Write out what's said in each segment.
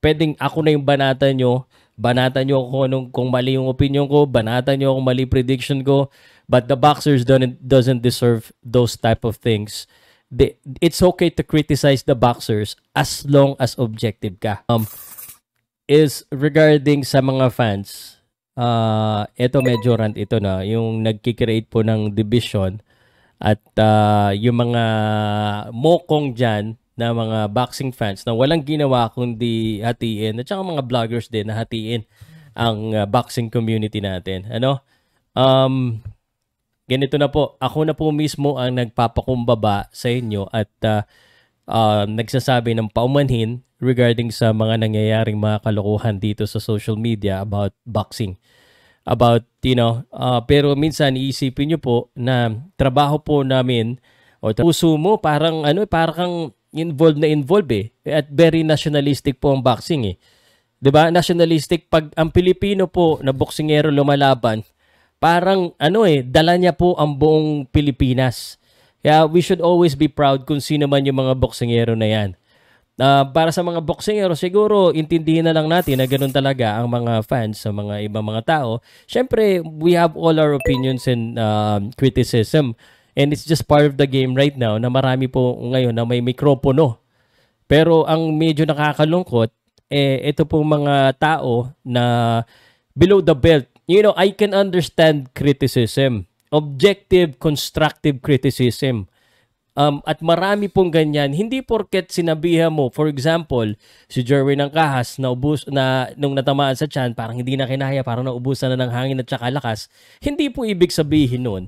pwedeng ako na yung banata nyo, banata nyo ako kung, kung mali yung opinion ko, banata nyo kung mali prediction ko, but the boxers don't, doesn't deserve those type of things. They, it's okay to criticize the boxers as long as objective ka. Um, is regarding sa mga fans, uh, ito medyo rant ito na, yung nagki-create po ng division at uh, yung mga mokong diyan na mga boxing fans na walang ginawa kundi hatiin at saka mga vloggers din na hatiin ang uh, boxing community natin. Ano? Um, ganito na po. Ako na po mismo ang nagpapakumbaba sa inyo at uh, uh, nagsasabi ng paumanhin regarding sa mga nangyayaring mga kalokohan dito sa social media about boxing about, you know, uh, pero minsan iisipin nyo po na trabaho po namin o puso mo parang ano, parang kang involved na involved eh. At very nationalistic po ang boxing eh. 'Di ba? Nationalistic pag ang Pilipino po na boksingero lumalaban, parang ano eh, dala niya po ang buong Pilipinas. Kaya we should always be proud kung sino man yung mga boksingero na 'yan. Uh, para sa mga boksingero, siguro intindihin na lang natin na ganun talaga ang mga fans sa mga ibang mga tao. Siyempre, we have all our opinions and uh, criticism And it's just part of the game right now na marami po ngayon na may mikropono. Pero ang medyo nakakalungkot, eh, ito pong mga tao na below the belt. You know, I can understand criticism. Objective, constructive criticism. Um, at marami pong ganyan. Hindi porket sinabihan mo, for example, si Jerwin ng Kahas na, ubus, na nung natamaan sa chan, parang hindi na kinaya, parang naubusan na ng hangin at saka lakas. Hindi po ibig sabihin nun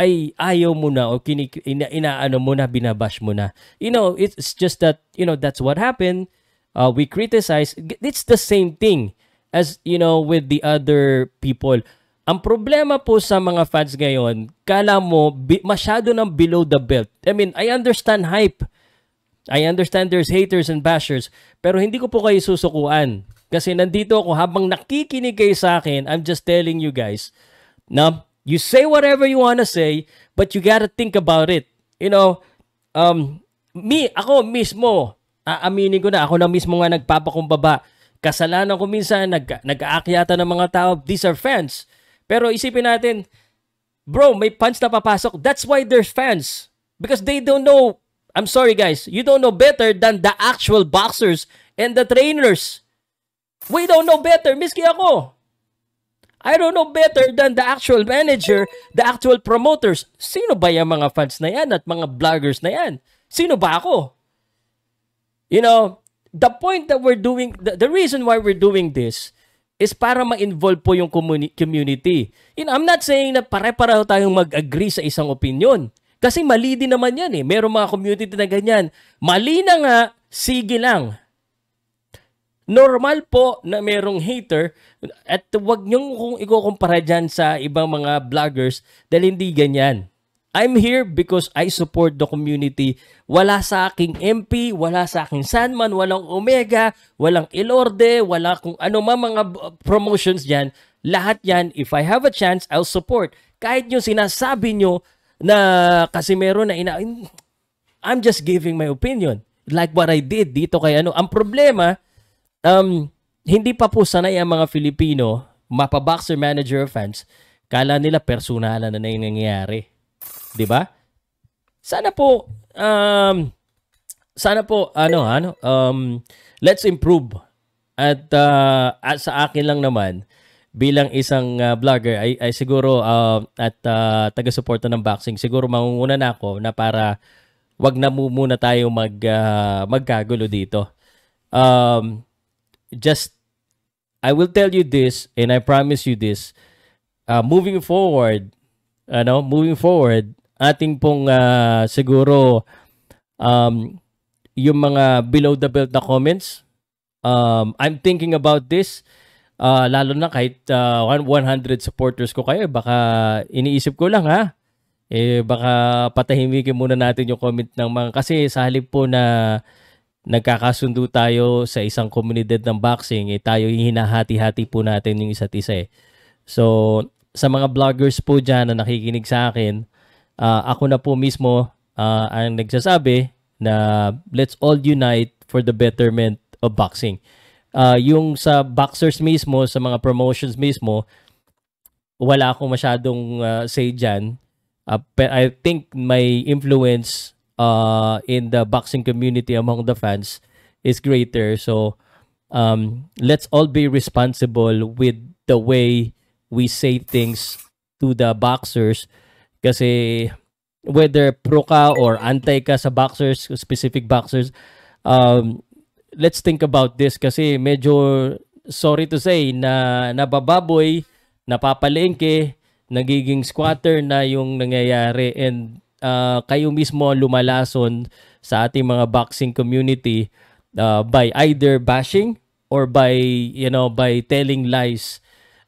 ay ayaw mo na o kinik- ina, inaano mo na, binabash mo na. You know, it's just that, you know, that's what happened. Uh, we criticize. It's the same thing as, you know, with the other people. Ang problema po sa mga fans ngayon, kala mo bi- masyado ng below the belt. I mean, I understand hype. I understand there's haters and bashers. Pero hindi ko po kayo susukuan. Kasi nandito ako habang nakikinig kayo sa akin, I'm just telling you guys na You say whatever you wanna say, but you gotta think about it. You know, um, me, ako mismo, aaminin ko na, ako na mismo nga nagpapakumbaba. Kasalanan ko minsan, nag, nag-aakyata ng mga tao, these are fans. Pero isipin natin, bro, may fans na papasok. That's why there's fans. Because they don't know, I'm sorry guys, you don't know better than the actual boxers and the trainers. We don't know better, miski ako. I don't know better than the actual manager, the actual promoters. Sino ba yung mga fans na yan at mga bloggers na yan? Sino ba ako? You know, the point that we're doing, the, the reason why we're doing this is para ma-involve po yung communi- community. You know, I'm not saying na pare-pareho tayong mag-agree sa isang opinion. Kasi mali din naman yan eh. Meron mga community na ganyan. Mali na nga, sige lang normal po na merong hater at wag nyo kung ikukumpara dyan sa ibang mga vloggers dahil hindi ganyan. I'm here because I support the community. Wala sa aking MP, wala sa aking Sandman, walang Omega, walang Ilorde, wala kung ano man mga promotions dyan. Lahat yan, if I have a chance, I'll support. Kahit yung sinasabi nyo na kasi meron na ina... I'm just giving my opinion. Like what I did dito kay ano. Ang problema, um, hindi pa po sanay ang mga Filipino mapa-boxer manager fans. Kala nila personalan na na yung nangyayari. ba? Diba? Sana po, um, sana po, ano, ano, um, let's improve. At, uh, at sa akin lang naman, bilang isang uh, vlogger ay, ay siguro uh, at uh, taga-suporta ng boxing siguro mangunguna na ako na para wag na muna tayo mag uh, magkagulo dito. Um just I will tell you this and I promise you this. Uh, moving forward, ano, moving forward, ating pong uh, siguro um, yung mga below the belt na comments. Um, I'm thinking about this. Uh, lalo na kahit uh, 100 supporters ko kayo, baka iniisip ko lang ha. Eh, baka patahimikin muna natin yung comment ng mga kasi sa halip po na nagkakasundo tayo sa isang komunidad ng boxing, eh, tayo yung hinahati-hati po natin yung isa't isa eh. So, sa mga vloggers po dyan na nakikinig sa akin, uh, ako na po mismo uh, ang nagsasabi na let's all unite for the betterment of boxing. Uh, yung sa boxers mismo, sa mga promotions mismo, wala akong masyadong uh, say dyan. Uh, I think my influence uh, in the boxing community among the fans is greater. So um, let's all be responsible with the way we say things to the boxers. Kasi whether pro ka or anti ka sa boxers, specific boxers, um, let's think about this kasi medyo sorry to say na nabababoy, napapalengke, nagiging squatter na yung nangyayari and uh, kayo mismo lumalason sa ating mga boxing community uh, by either bashing or by you know by telling lies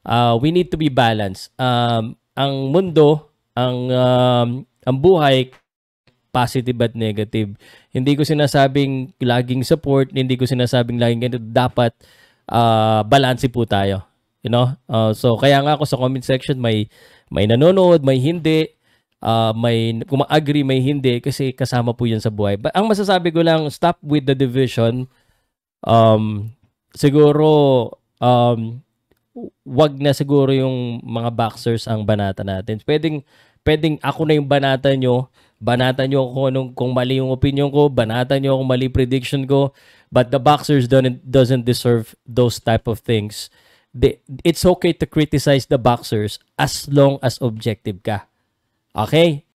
uh, we need to be balanced um ang mundo ang um, ang buhay positive at negative hindi ko sinasabing laging support hindi ko sinasabing laging ganito dapat uh, balanse po tayo you know uh, so kaya nga ako sa comment section may may nanonood may hindi uh, may kung agree may hindi kasi kasama po 'yan sa buhay. But ang masasabi ko lang stop with the division. Um siguro um wag na siguro yung mga boxers ang banata natin. Pwedeng pwedeng ako na yung banata nyo, banata nyo ako nung, kung mali yung opinion ko, banata nyo kung mali prediction ko, but the boxers don't doesn't deserve those type of things. They, it's okay to criticize the boxers as long as objective ka. Okay?